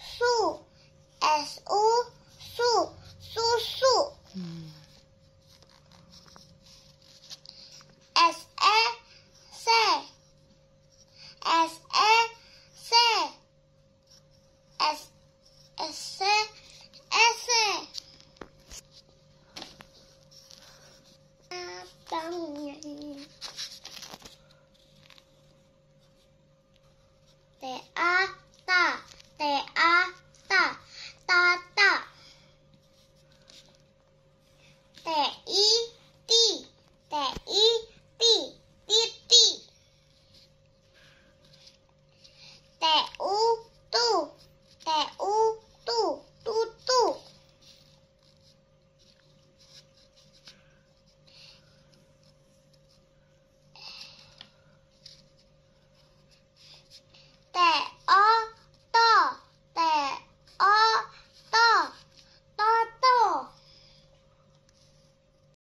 Sue. S O Sue. Sue Sue. Mm. There.